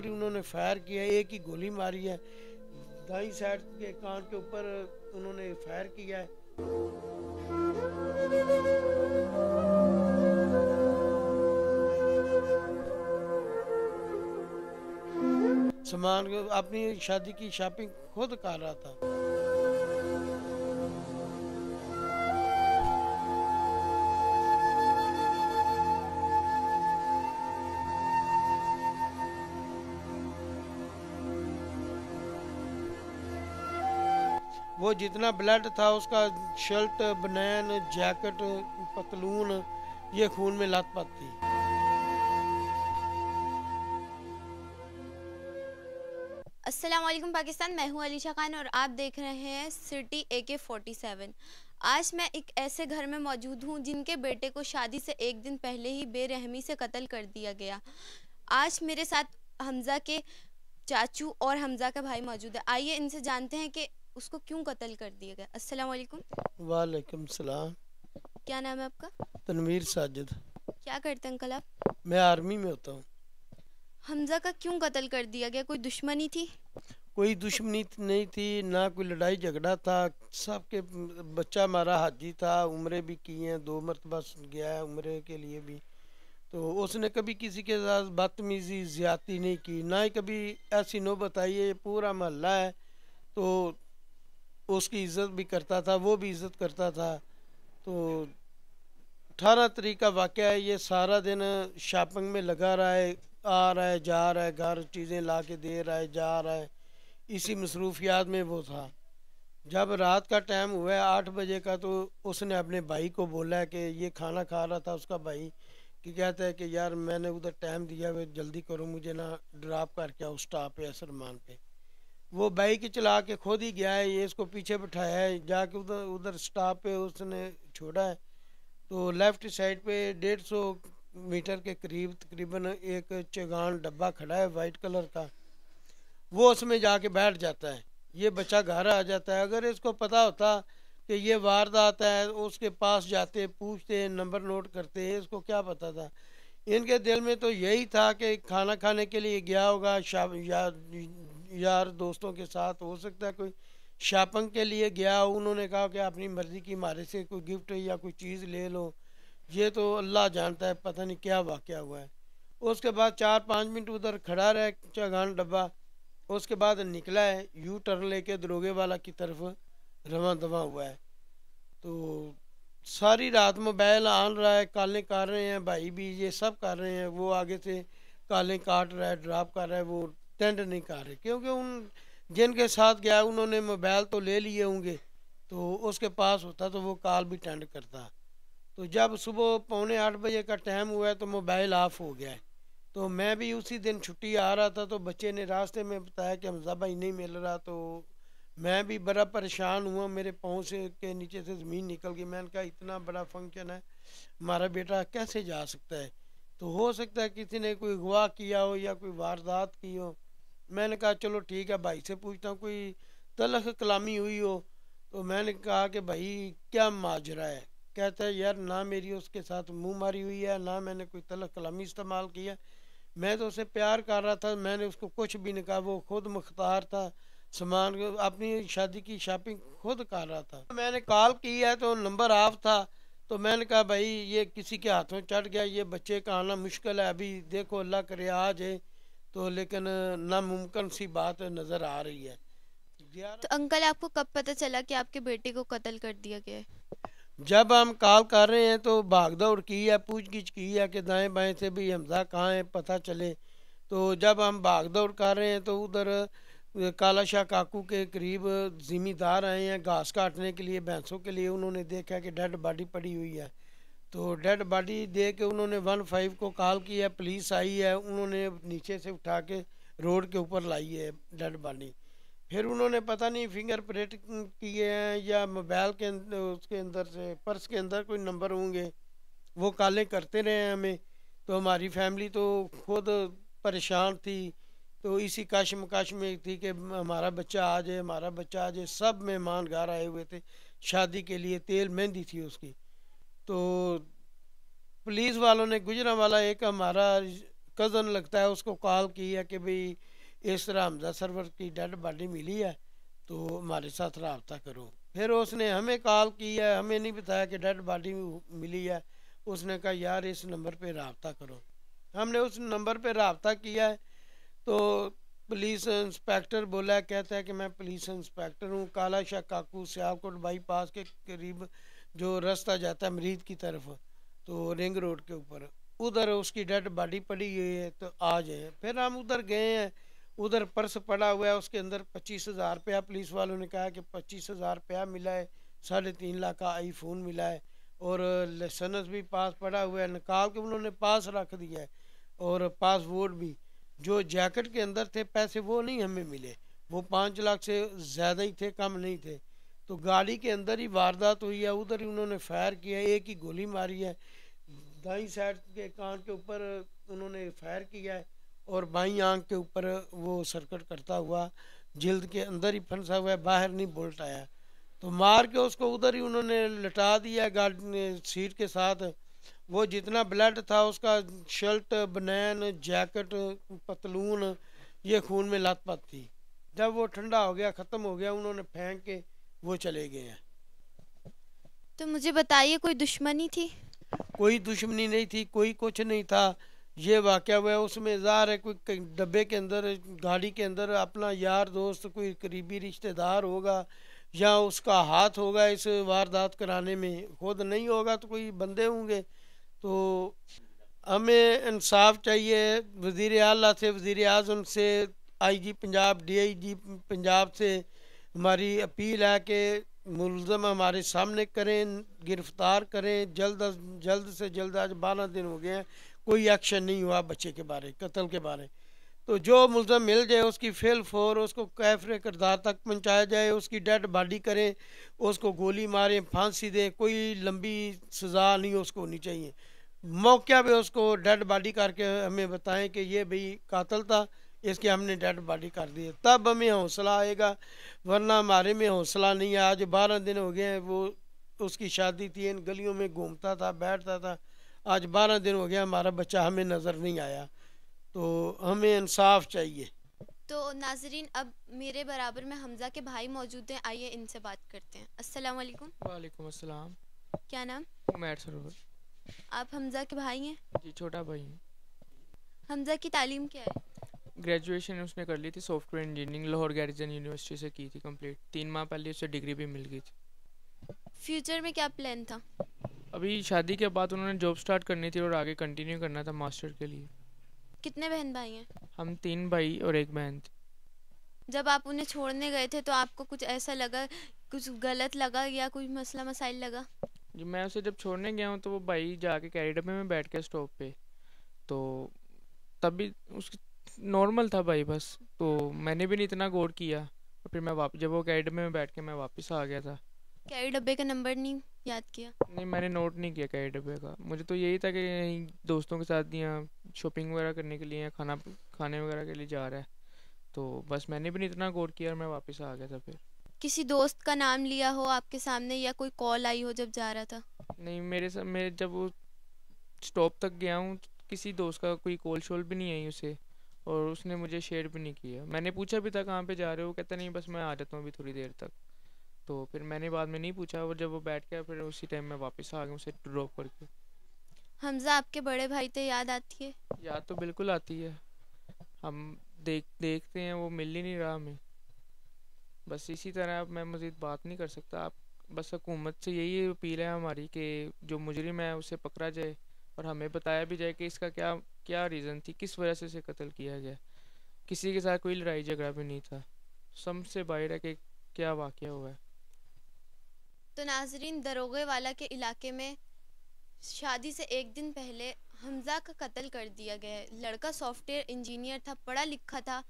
उन्होंने फायर किया एक ही गोली मारी है दाई साइड के कान के ऊपर उन्होंने फायर किया है सामान अपनी शादी की शॉपिंग खुद कर रहा था वो जितना ब्लड था उसका शर्ट बनैन जैकेट पतलून ये खून में लत पत थी असलम पाकिस्तान मैं हूँ अलीशा खान और आप देख रहे हैं सिटी ए के फोर्टी सेवन आज मैं एक ऐसे घर में मौजूद हूँ जिनके बेटे को शादी से एक दिन पहले ही बेरहमी से कत्ल कर दिया गया आज मेरे साथ हमज़ा के चाचू और हमज़ा का भाई मौजूद है आइए इनसे जानते हैं कि उसको क्यों कत्ल कर दिया गया अस्सलाम वालेकुम वालेकुम सलाम क्या नाम है आपका तनवीर साजिद क्या करते हैं अंकल आप मैं आर्मी में होता हूँ हमजा का क्यों कत्ल कर दिया गया कोई दुश्मनी थी कोई दुश्मनी नहीं थी ना कोई लड़ाई झगड़ा था सबके बच्चा मारा हाजी था उम्र भी की हैं दो मरतबा गया है उम्र के लिए भी तो उसने कभी किसी के साथ बदतमीज़ी ज्यादा नहीं की ना ही कभी ऐसी नौबत आई है पूरा मोहल्ला है तो उसकी इज्जत भी करता था वो भी इज्जत करता था तो अठारह तरीक का वाक़ है ये सारा दिन शॉपिंग में लगा रहा है आ रहा है जा रहा है घर चीज़ें ला के दे रहा है जा रहा है इसी मसरूफियात में वो था जब रात का टाइम हुआ है आठ बजे का तो उसने अपने भाई को बोला है कि ये खाना खा रहा था उसका भाई कि कहता है कि यार मैंने उधर टाइम दिया हुआ जल्दी करो मुझे ना ड्राप करके उस स्टॉप पे सरमान पे वो बाइक चला के खुद ही गया है ये इसको पीछे बैठाया है जाके उधर उधर स्टॉप पे उसने छोड़ा है तो लेफ्ट साइड पे डेढ़ सौ मीटर के करीब तकरीबन एक चगान डब्बा खड़ा है वाइट कलर का वो उसमें जाके बैठ जाता है ये बच्चा घर आ जाता है अगर इसको पता होता कि ये वारदात है उसके पास जाते पूछते नंबर नोट करते इसको क्या पता था इनके दिल में तो यही था कि खाना खाने के लिए गया होगा शाम या यार दोस्तों के साथ हो सकता है कोई शॉपिंग के लिए गया उन्होंने कहा कि अपनी मर्ज़ी की मारे से कोई गिफ्ट या कोई चीज़ ले लो ये तो अल्लाह जानता है पता नहीं क्या वाक़ हुआ है उसके बाद चार पाँच मिनट उधर खड़ा रहे चगान डब्बा उसके बाद निकला है यू टर्न लेके दरोगे वाला की तरफ रवा दवा हुआ है तो सारी रात मोबाइल आन रहा है काले काट रहे हैं भाई भी ये सब कर रहे हैं वो आगे से काले काट रहा है ड्राप कर रहा है वो टेंड नहीं कर रहे क्योंकि उन जिनके साथ गया उन्होंने मोबाइल तो ले लिए होंगे तो उसके पास होता तो वो कॉल भी टेंड करता तो जब सुबह पौने आठ बजे का टाइम हुआ है तो मोबाइल ऑफ हो गया है तो मैं भी उसी दिन छुट्टी आ रहा था तो बच्चे ने रास्ते में बताया कि हमजा भाई नहीं मिल रहा तो मैं भी बड़ा परेशान हुआ मेरे पाँव से के नीचे से ज़मीन निकल गई मैंने कहा इतना बड़ा फंक्शन है हमारा बेटा कैसे जा सकता है तो हो सकता है किसी ने कोई अगवा किया हो या कोई वारदात की हो मैंने कहा चलो ठीक है भाई से पूछता हूँ कोई तलख कलामी हुई हो तो मैंने कहा कि भाई क्या माजरा है कहता है यार ना मेरी उसके साथ मुंह मारी हुई है ना मैंने कोई तलख कलामी इस्तेमाल किया मैं तो उसे प्यार कर रहा था मैंने उसको कुछ भी नहीं कहा वो खुद मुख्तार था सामान अपनी शादी की शॉपिंग खुद कर रहा था तो मैंने कॉल की है तो नंबर ऑफ था तो मैंने कहा भाई ये किसी के हाथों चढ़ गया ये बच्चे का आना मुश्किल है अभी देखो अल्लाह करे आज है तो लेकिन नामुमकिन सी बात नज़र आ रही है तो अंकल आपको कब पता चला कि आपके बेटे को कत्ल कर दिया गया है जब हम कॉल कर रहे हैं तो भागदौड़ की है पूछ गिछ की है कि दाएं बाएं से भी हमजा कहाँ है पता चले तो जब हम भाग दौड़ कर रहे हैं तो उधर काला शाह काकू के करीब जिम्मेदार आए हैं घास काटने के लिए भैंसों के लिए उन्होंने देखा कि डेड बॉडी पड़ी हुई है तो डेड बॉडी दे के उन्होंने वन फाइव को कॉल किया पुलिस आई है उन्होंने नीचे से उठा के रोड के ऊपर लाई है डेड बॉडी फिर उन्होंने पता नहीं फिंगर प्रिंट किए हैं या मोबाइल के उसके अंदर से पर्स के अंदर कोई नंबर होंगे वो कॉलें करते रहे हैं हमें तो हमारी फैमिली तो खुद परेशान थी तो इसी काश मकाश में थी कि हमारा बच्चा आ जाए हमारा बच्चा आ जाए सब मेहमान घर आए हुए थे शादी के लिए तेल मेहंदी थी उसकी तो पुलिस वालों ने गुजरा वाला एक हमारा कज़न लगता है उसको कॉल की है कि भाई इस तरह हमजा सरवर की डेड बॉडी मिली है तो हमारे साथ रबता करो फिर उसने हमें कॉल की है हमें नहीं बताया कि डेड बॉडी मिली है उसने कहा यार इस नंबर पे रबता करो हमने उस नंबर पे रबता किया है तो पुलिस इंस्पेक्टर बोला कहता है कि मैं पुलिस इंस्पेक्टर हूँ काला शाह काकू सियालकोट बाईपास के करीब जो रास्ता जाता है मरीज की तरफ तो रिंग रोड के ऊपर उधर उसकी डेड बॉडी पड़ी हुई है तो आ जाए फिर हम उधर गए हैं उधर पर्स पड़ा हुआ है उसके अंदर पच्चीस हज़ार रुपया पुलिस वालों ने कहा कि पच्चीस हज़ार रुपया मिला है साढ़े तीन लाख का आईफोन मिला है और लाइसेंस भी पास पड़ा हुआ है निकाल के उन्होंने पास रख दिया है और पासपोर्ट भी जो जैकेट के अंदर थे पैसे वो नहीं हमें मिले वो पाँच लाख से ज़्यादा ही थे कम नहीं थे तो गाड़ी के अंदर ही वारदात हुई है उधर ही उन्होंने फायर किया एक ही गोली मारी है दाई साइड के कान के ऊपर उन्होंने फायर किया है और बाई आंख के ऊपर वो सर्कट करता हुआ जल्द के अंदर ही फंसा हुआ है बाहर नहीं बोल्ट आया तो मार के उसको उधर ही उन्होंने लटा दिया गाड़ी सीट के साथ वो जितना ब्लड था उसका शर्ट बनैन जैकेट पतलून ये खून में लत थी जब वो ठंडा हो गया ख़त्म हो गया उन्होंने फेंक के वो चले गए हैं तो मुझे बताइए कोई दुश्मनी थी कोई दुश्मनी नहीं थी कोई कुछ नहीं था ये वाक़ हुआ उसमें जहर है कोई डब्बे के अंदर गाड़ी के अंदर अपना यार दोस्त कोई करीबी रिश्तेदार होगा या उसका हाथ होगा इस वारदात कराने में खुद नहीं होगा तो कोई बंदे होंगे तो हमें इंसाफ चाहिए वजीर अला से वज़ी अजम से I G Punjab D I G Punjab से हमारी अपील है कि मुलम हमारे सामने करें गिरफ्तार करें जल्द जल्द से जल्द आज बारह दिन हो गए हैं कोई एक्शन नहीं हुआ बच्चे के बारे कत्ल के बारे तो जो मुलम मिल जाए उसकी फेल फोर उसको कैफरे करदार तक पहुँचाया जाए उसकी डेड बॉडी करें उसको गोली मारें फांसी दें कोई लंबी सज़ा नहीं उसको होनी चाहिए मौके पर उसको डेड बॉडी करके हमें बताएं कि ये भाई कातल था इसके हमने डेड बॉडी कर दी है तब हमें हौसला आएगा वरना हमारे में हौसला नहीं है आज बारह दिन हो गए हैं वो उसकी शादी थी इन गलियों में घूमता था बैठता था आज बारह दिन हो गया हमारा बच्चा हमें नज़र नहीं आया तो हमें इंसाफ चाहिए तो नाजरीन अब मेरे बराबर में हमजा के भाई मौजूद हैं आइए इनसे बात करते हैं अस्सलाम वालेकुम वालेकुम अस्सलाम क्या नाम उमैर सरोवर आप हमजा के भाई हैं जी छोटा भाई हूँ हमजा की तालीम क्या है ग्रेजुएशन उसने कर ली थी software engineering Lahore garrison university से की थी कंप्लीट तीन माह पहले उसे डिग्री भी मिल गई थी फ्यूचर में क्या प्लान था अभी शादी के बाद उन्होंने जॉब स्टार्ट करनी थी और आगे कंटिन्यू करना था मास्टर के लिए कितने बहन भाई हैं हम तीन भाई और एक बहन थी जब आप उन्हें छोड़ने गए थे तो आपको कुछ ऐसा लगा कुछ गलत लगा या कुछ मसला मसाइल लगा जी मैं उसे जब छोड़ने गया हूँ तो वो भाई जाके कैरी डब्बे में बैठ के स्टॉप पे तो तभी उसकी नॉर्मल था भाई बस तो मैंने भी नहीं इतना गौर किया फिर मैं वापस जब वो कैड डब्बे में बैठ के मैं वापस आ गया था कैड डब्बे का नंबर नहीं याद किया नहीं मैंने नोट नहीं किया कैड डब्बे का मुझे तो यही था कि दोस्तों के साथ यहाँ शॉपिंग वगैरह करने के लिए खाना खाने वगैरह के लिए जा रहा है तो बस मैंने भी नहीं इतना गौर किया और मैं वापस आ गया था फिर किसी दोस्त का नाम लिया हो आपके सामने या कोई कॉल आई हो जब जा रहा था नहीं मेरे साथ मैं जब वो स्टॉप तक गया हूँ किसी दोस्त का कोई कॉल शॉल भी नहीं आई उसे और उसने मुझे शेयर भी नहीं किया मैंने पूछा भी था कहाँ पे जा रहे हो कहता नहीं बस मैं आ जाता हूँ अभी थोड़ी देर तक तो फिर मैंने बाद में नहीं पूछा और जब वो बैठ गया फिर उसी टाइम मैं वापस आ गया उसे ड्रॉप करके हमजा आपके बड़े भाई तो याद आती है याद तो बिल्कुल आती है हम देख देखते हैं वो मिल ही नहीं रहा हमें बस इसी तरह अब मैं मज़ीद बात नहीं कर सकता आप बस हुकूमत से यही अपील है हमारी कि जो मुजरिम है उसे पकड़ा जाए और हमें बताया भी जाए कि इसका क्या क्या रीज़न थी किस वजह से इसे कत्ल किया गया किसी के साथ कोई लड़ाई झगड़ा भी नहीं था सम से बाहर है कि क्या वाक़ हुआ है तो नाजरीन दरोगे वाला के इलाके में शादी से एक दिन पहले हमजा का कत्ल कर दिया गया है लड़का सॉफ्टवेयर इंजीनियर था पढ़ा लिखा था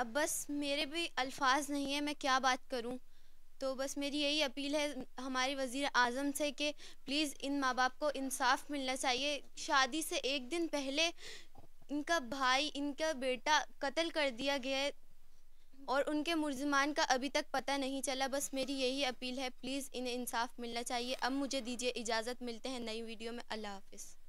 अब बस मेरे भी अल्फाज नहीं है मैं क्या बात करूं तो बस मेरी यही अपील है हमारे वज़ी अजम से कि प्लीज़ इन माँ बाप को इंसाफ मिलना चाहिए शादी से एक दिन पहले इनका भाई इनका बेटा कत्ल कर दिया गया है और उनके मुलजमान का अभी तक पता नहीं चला बस मेरी यही अपील है प्लीज़ इन्हें इंसाफ मिलना चाहिए अब मुझे दीजिए इजाज़त मिलते हैं नई वीडियो में अल्लाह हाफिज़